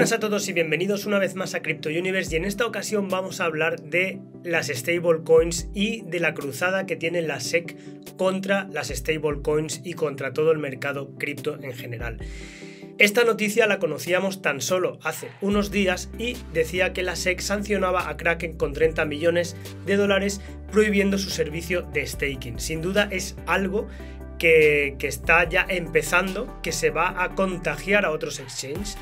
Buenas a todos y bienvenidos una vez más a Crypto Universe y en esta ocasión vamos a hablar de las stablecoins y de la cruzada que tiene la SEC contra las stablecoins y contra todo el mercado cripto en general. Esta noticia la conocíamos tan solo hace unos días y decía que la SEC sancionaba a Kraken con 30 millones de dólares prohibiendo su servicio de staking. Sin duda es algo que, está ya empezando, que se va a contagiar a otros exchanges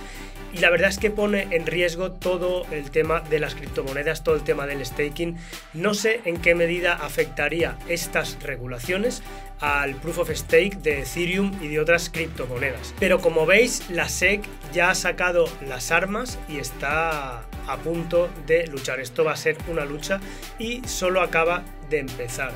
y la verdad es que pone en riesgo todo el tema de las criptomonedas, todo el tema del staking. No sé en qué medida afectaría estas regulaciones al proof of stake de Ethereum y de otras criptomonedas. Pero como veis, la SEC ya ha sacado las armas y está a punto de luchar. Esto va a ser una lucha y solo acaba de empezar.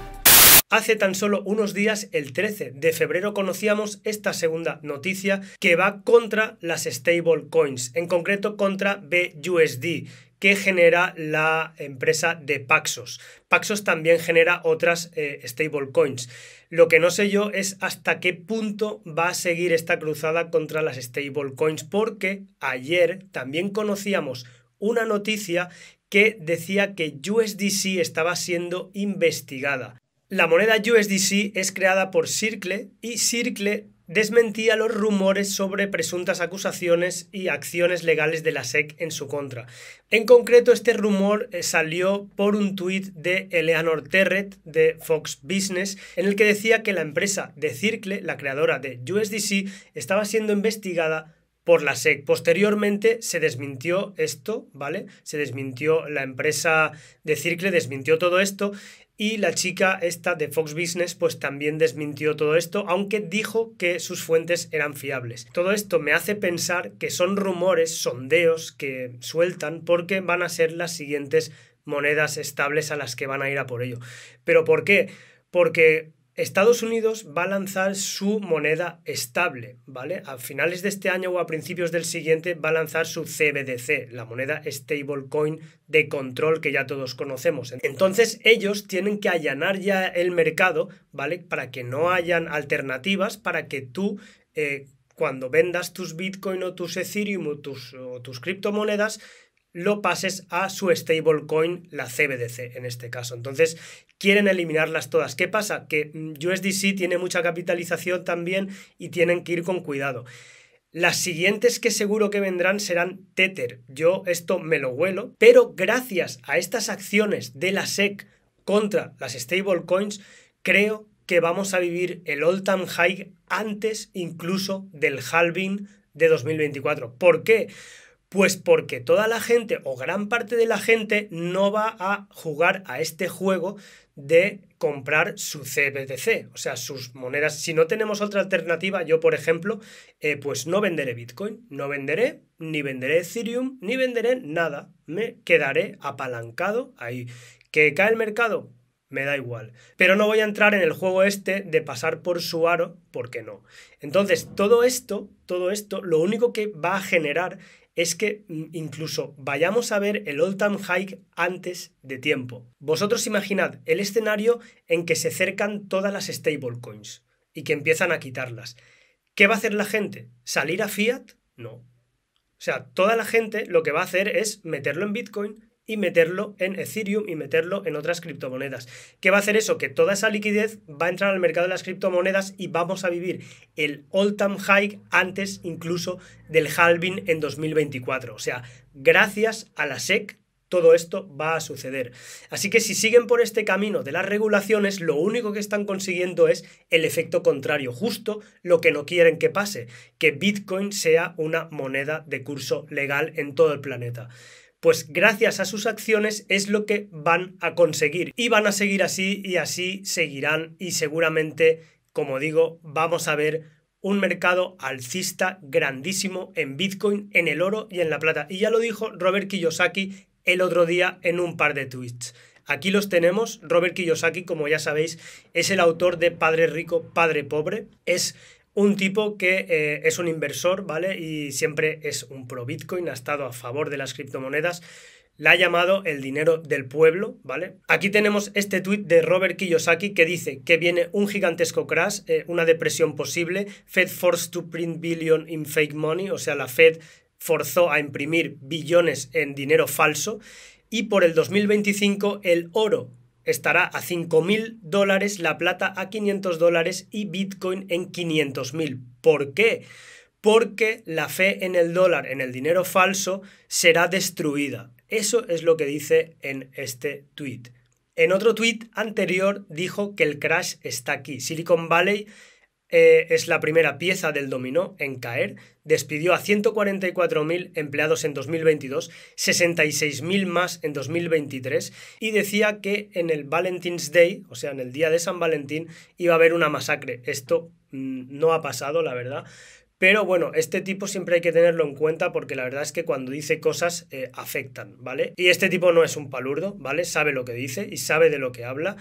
Hace tan solo unos días, el 13 de febrero, conocíamos esta segunda noticia que va contra las stablecoins, en concreto contra BUSD, que genera la empresa de Paxos. Paxos también genera otras eh, stablecoins. Lo que no sé yo es hasta qué punto va a seguir esta cruzada contra las stablecoins, porque ayer también conocíamos una noticia que decía que USDC estaba siendo investigada. La moneda USDC es creada por Circle y Circle desmentía los rumores sobre presuntas acusaciones y acciones legales de la SEC en su contra. En concreto, este rumor eh, salió por un tuit de Eleanor Terret de Fox Business, en el que decía que la empresa de Circle, la creadora de USDC, estaba siendo investigada por la SEC. Posteriormente se desmintió esto, ¿vale? Se desmintió la empresa de Circle, desmintió todo esto y la chica esta de Fox Business pues también desmintió todo esto, aunque dijo que sus fuentes eran fiables. Todo esto me hace pensar que son rumores, sondeos que sueltan porque van a ser las siguientes monedas estables a las que van a ir a por ello. ¿Pero por qué? Porque Estados Unidos va a lanzar su moneda estable, ¿vale? A finales de este año o a principios del siguiente va a lanzar su CBDC, la moneda stablecoin de control que ya todos conocemos. Entonces ellos tienen que allanar ya el mercado, ¿vale? Para que no hayan alternativas, para que tú... Eh, cuando vendas tus Bitcoin o tus Ethereum o tus criptomonedas, lo pases a su stablecoin, la CBDC en este caso. Entonces, quieren eliminarlas todas. ¿Qué pasa? Que mm, USDC tiene mucha capitalización también y tienen que ir con cuidado. Las siguientes que seguro que vendrán serán Tether. Yo esto me lo huelo, pero gracias a estas acciones de la SEC contra las stablecoins, creo que vamos a vivir el all-time high antes incluso del halving de 2024. ¿Por qué? Pues porque toda la gente o gran parte de la gente no va a jugar a este juego de comprar su CBDC, o sea, sus monedas. Si no tenemos otra alternativa, yo por ejemplo, eh, pues no venderé Bitcoin, no venderé, ni venderé Ethereum, ni venderé nada. Me quedaré apalancado ahí. ¿Que cae el mercado? me da igual. Pero no voy a entrar en el juego este de pasar por su aro, porque no. Entonces, todo esto, todo esto, lo único que va a generar es que incluso vayamos a ver el all-time high antes de tiempo. Vosotros imaginad el escenario en que se cercan todas las stablecoins y que empiezan a quitarlas. ¿Qué va a hacer la gente? ¿Salir a fiat? No. O sea, toda la gente lo que va a hacer es meterlo en Bitcoin y meterlo en Ethereum y meterlo en otras criptomonedas. ¿Qué va a hacer eso? Que toda esa liquidez va a entrar al mercado de las criptomonedas y vamos a vivir el all-time high antes incluso del halving en 2024. O sea, gracias a la SEC todo esto va a suceder. Así que si siguen por este camino de las regulaciones, lo único que están consiguiendo es el efecto contrario, justo lo que no quieren que pase, que Bitcoin sea una moneda de curso legal en todo el planeta pues gracias a sus acciones es lo que van a conseguir. Y van a seguir así y así seguirán y seguramente, como digo, vamos a ver un mercado alcista grandísimo en Bitcoin, en el oro y en la plata. Y ya lo dijo Robert Kiyosaki el otro día en un par de tweets. Aquí los tenemos. Robert Kiyosaki, como ya sabéis, es el autor de Padre Rico, Padre Pobre. Es un tipo que eh, es un inversor, ¿vale? Y siempre es un pro Bitcoin, ha estado a favor de las criptomonedas. La ha llamado el dinero del pueblo, ¿vale? Aquí tenemos este tuit de Robert Kiyosaki que dice que viene un gigantesco crash, eh, una depresión posible, Fed forced to print billion in fake money, o sea, la Fed forzó a imprimir billones en dinero falso y por el 2025 el oro estará a 5.000 dólares, la plata a 500 dólares y Bitcoin en 500.000. ¿Por qué? Porque la fe en el dólar, en el dinero falso, será destruida. Eso es lo que dice en este tweet. En otro tweet anterior dijo que el crash está aquí. Silicon Valley eh, es la primera pieza del dominó en caer, despidió a 144.000 empleados en 2022, 66.000 más en 2023 y decía que en el Valentine's Day, o sea, en el día de San Valentín, iba a haber una masacre. Esto mm, no ha pasado, la verdad. Pero bueno, este tipo siempre hay que tenerlo en cuenta porque la verdad es que cuando dice cosas eh, afectan, ¿vale? Y este tipo no es un palurdo, ¿vale? Sabe lo que dice y sabe de lo que habla.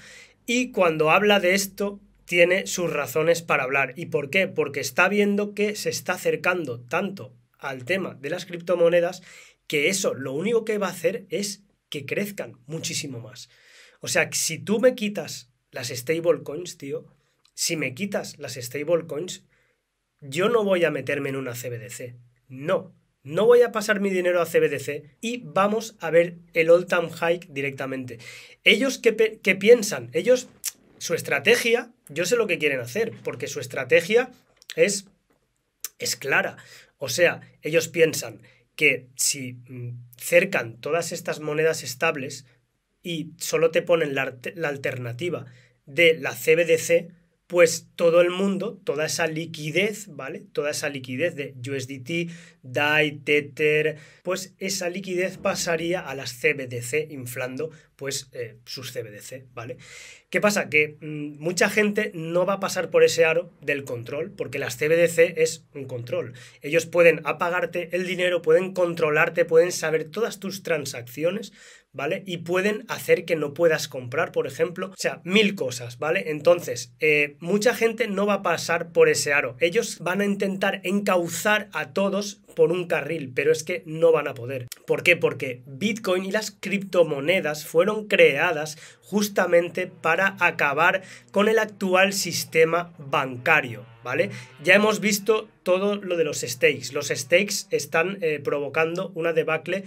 Y cuando habla de esto, tiene sus razones para hablar. ¿Y por qué? Porque está viendo que se está acercando tanto al tema de las criptomonedas que eso lo único que va a hacer es que crezcan muchísimo más. O sea, si tú me quitas las stablecoins, tío, si me quitas las stablecoins, yo no voy a meterme en una CBDC. No, no voy a pasar mi dinero a CBDC y vamos a ver el all-time hike directamente. ¿Ellos qué, qué, piensan? Ellos su estrategia, yo sé lo que quieren hacer, porque su estrategia es, es clara. O sea, ellos piensan que si mm, cercan todas estas monedas estables y solo te ponen la, la alternativa de la CBDC, pues todo el mundo, toda esa liquidez, ¿vale? Toda esa liquidez de USDT, DAI, Tether, pues esa liquidez pasaría a las CBDC, inflando pues eh, sus CBDC, ¿vale? ¿Qué pasa? Que mm, mucha gente no va a pasar por ese aro del control, porque las CBDC es un control. Ellos pueden apagarte el dinero, pueden controlarte, pueden saber todas tus transacciones, ¿vale? Y pueden hacer que no puedas comprar, por ejemplo, o sea, mil cosas, ¿vale? Entonces, eh, mucha gente no va a pasar por ese aro. Ellos van a intentar encauzar a todos por un carril, pero es que no van a poder. ¿Por qué? Porque Bitcoin y las criptomonedas fueron creadas justamente para acabar con el actual sistema bancario, ¿vale? Ya hemos visto todo lo de los stakes. Los stakes están eh, provocando una debacle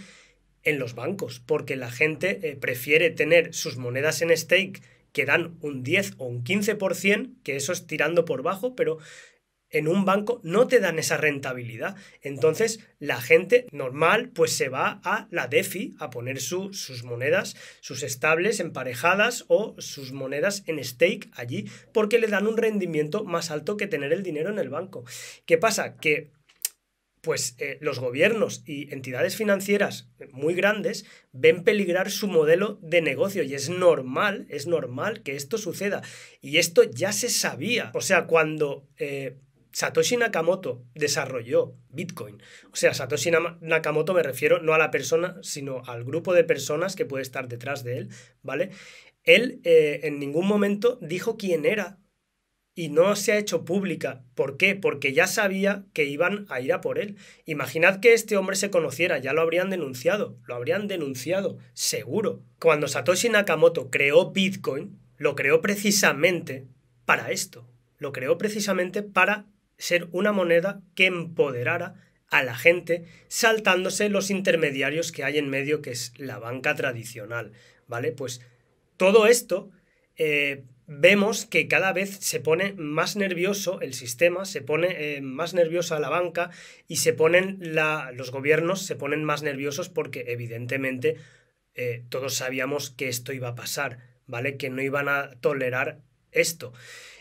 en los bancos, porque la gente eh, prefiere tener sus monedas en stake que dan un 10 o un 15%, que eso es tirando por bajo, pero en un banco no te dan esa rentabilidad. Entonces la gente normal pues se va a la DeFi a poner sus monedas, sus estables emparejadas o sus monedas en stake allí porque le dan un rendimiento más alto que tener el dinero en el banco. ¿Qué pasa? Que pues eh, los gobiernos y entidades financieras muy grandes ven peligrar su modelo de negocio y es normal, es normal que esto suceda. Y esto ya se sabía. O sea, cuando... Eh, Satoshi Nakamoto desarrolló Bitcoin. O sea, Satoshi Nakamoto me refiero no a la persona, sino al grupo de personas que puede estar detrás de él, ¿vale? Él eh, en ningún momento dijo quién era y no se ha hecho pública. ¿Por qué? Porque ya sabía que iban a ir a por él. Imaginad que este hombre se conociera, ya lo habrían denunciado, lo habrían denunciado, seguro. Cuando Satoshi Nakamoto creó Bitcoin, lo creó precisamente para esto. Lo creó precisamente para ser una moneda que empoderara a la gente saltándose los intermediarios que hay en medio, que es la banca tradicional. ¿Vale? Pues todo esto eh, vemos que cada vez se pone más nervioso el sistema, se pone eh, más nerviosa la banca y se ponen los gobiernos se ponen más nerviosos porque evidentemente eh, todos sabíamos que esto iba a pasar, ¿vale? Que no iban a tolerar esto.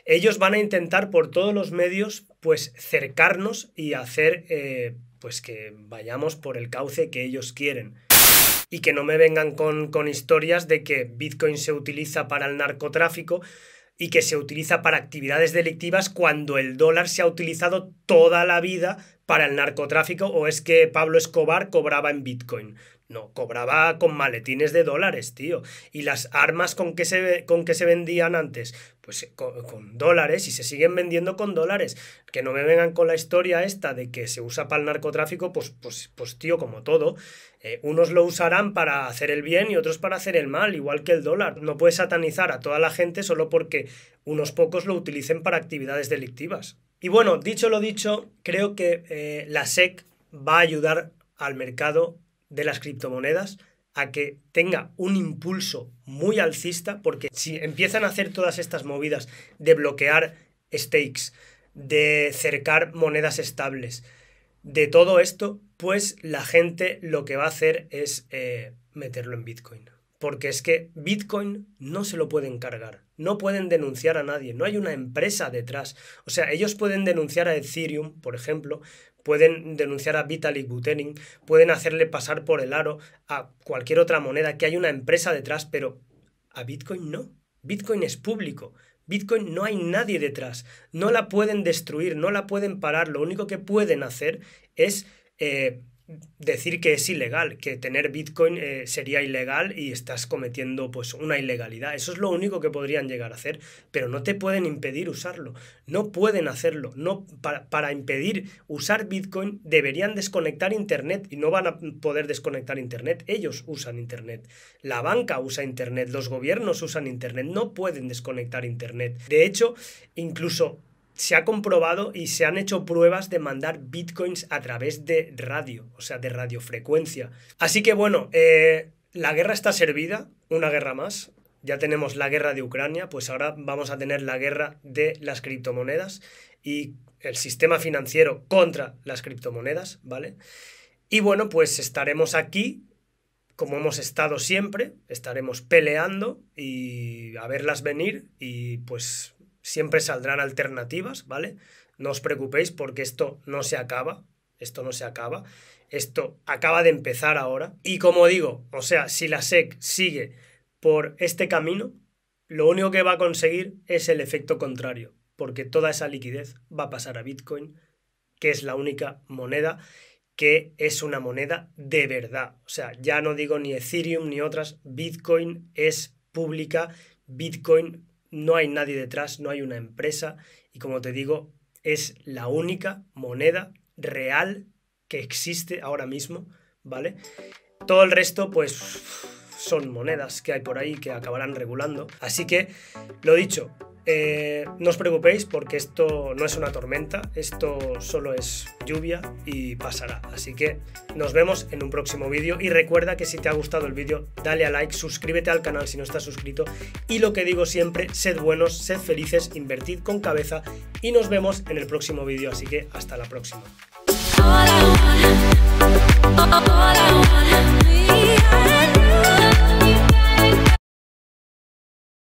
Ellos van a intentar por todos los medios pues cercarnos y hacer pues que vayamos por el cauce que ellos quieren y que no me vengan con, con historias de que Bitcoin se utiliza para el narcotráfico y que se utiliza para actividades delictivas cuando el dólar se ha utilizado toda la vida para el narcotráfico o es que Pablo Escobar cobraba en Bitcoin. No, cobraba con maletines de dólares, tío. Y las armas con que se, con que se vendían antes, pues eh, con, dólares y se siguen vendiendo con dólares. Que no me vengan con la historia esta de que se usa para el narcotráfico, pues, pues, pues tío, como todo. Eh, unos lo usarán para hacer el bien y otros para hacer el mal, igual que el dólar. No puedes satanizar a toda la gente solo porque unos pocos lo utilicen para actividades delictivas. Y bueno, dicho lo dicho, creo que eh, la SEC va a ayudar al mercado de las criptomonedas a que tenga un impulso muy alcista, porque si empiezan a hacer todas estas movidas de bloquear stakes, de cercar monedas estables, de todo esto, pues la gente lo que va a hacer es eh, meterlo en Bitcoin. Porque es que Bitcoin no se lo puede encargar no pueden denunciar a nadie, no hay una empresa detrás. O sea, ellos pueden denunciar a Ethereum, por ejemplo, pueden denunciar a Vitalik Buterin, pueden hacerle pasar por el aro a cualquier otra moneda, que hay una empresa detrás, pero a Bitcoin no. Bitcoin es público. Bitcoin no hay nadie detrás. No la pueden destruir, no la pueden parar. Lo único que pueden hacer es eh, decir que es ilegal, que tener Bitcoin eh, sería ilegal y estás cometiendo pues una ilegalidad. Eso es lo único que podrían llegar a hacer, pero no te pueden impedir usarlo. No pueden hacerlo. No, para, para impedir usar Bitcoin deberían desconectar Internet y no van a poder desconectar Internet. Ellos usan Internet. La banca usa Internet. Los gobiernos usan Internet. No pueden desconectar Internet. De hecho, incluso se ha comprobado y se han hecho pruebas de mandar bitcoins a través de radio, o sea, de radiofrecuencia. Así que bueno, eh, la guerra está servida, una guerra más. Ya tenemos la guerra de Ucrania, pues ahora vamos a tener la guerra de las criptomonedas y el sistema financiero contra las criptomonedas, ¿vale? Y bueno, pues estaremos aquí como hemos estado siempre, estaremos peleando y a verlas venir y pues siempre saldrán alternativas, ¿vale? No os preocupéis porque esto no se acaba, esto no se acaba, esto acaba de empezar ahora. Y como digo, o sea, si la SEC sigue por este camino, lo único que va a conseguir es el efecto contrario, porque toda esa liquidez va a pasar a Bitcoin, que es la única moneda que es una moneda de verdad. O sea, ya no digo ni Ethereum ni otras, Bitcoin es pública, Bitcoin no hay nadie detrás, no hay una empresa y como te digo, es la única moneda real que existe ahora mismo, ¿vale? Todo el resto, pues son monedas que hay por ahí que acabarán regulando. Así que, lo dicho, eh, no os preocupéis porque esto no es una tormenta, esto solo es lluvia y pasará. Así que nos vemos en un próximo vídeo y recuerda que si te ha gustado el vídeo dale a like, suscríbete al canal si no estás suscrito y lo que digo siempre, sed buenos, sed felices, invertid con cabeza y nos vemos en el próximo vídeo. Así que hasta la próxima.